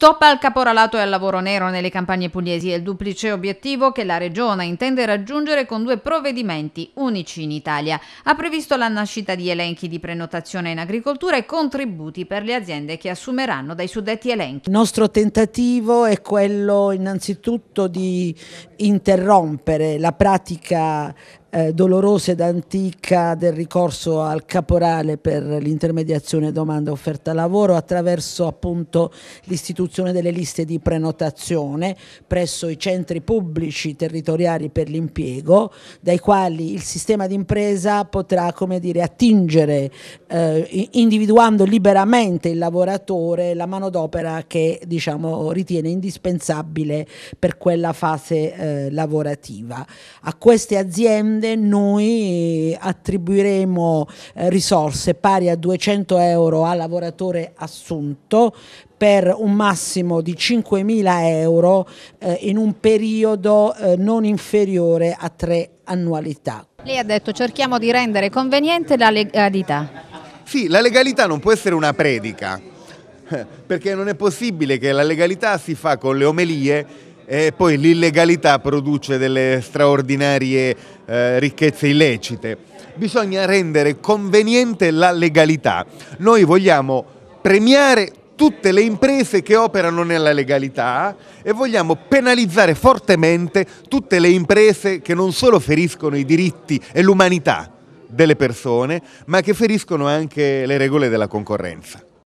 Stoppa al caporalato e al lavoro nero nelle campagne pugliesi è il duplice obiettivo che la Regione intende raggiungere con due provvedimenti unici in Italia. Ha previsto la nascita di elenchi di prenotazione in agricoltura e contributi per le aziende che assumeranno dai suddetti elenchi. Il nostro tentativo è quello innanzitutto di interrompere la pratica eh, dolorosa ed antica del ricorso al caporale per l'intermediazione domanda offerta lavoro attraverso appunto l'istituzione delle liste di prenotazione presso i centri pubblici territoriali per l'impiego dai quali il sistema d'impresa potrà come dire attingere eh, individuando liberamente il lavoratore la manodopera che diciamo ritiene indispensabile per quella fase eh, lavorativa a queste aziende domande noi eh, attribuiremo eh, risorse pari a 200 euro a lavoratore assunto per un massimo di 5.000 euro eh, in un periodo eh, non inferiore a tre annualità. Lei ha detto cerchiamo di rendere conveniente la legalità. Sì, la legalità non può essere una predica, perché non è possibile che la legalità si fa con le omelie e poi l'illegalità produce delle straordinarie eh, ricchezze illecite. Bisogna rendere conveniente la legalità. Noi vogliamo premiare tutte le imprese che operano nella legalità e vogliamo penalizzare fortemente tutte le imprese che non solo feriscono i diritti e l'umanità delle persone, ma che feriscono anche le regole della concorrenza.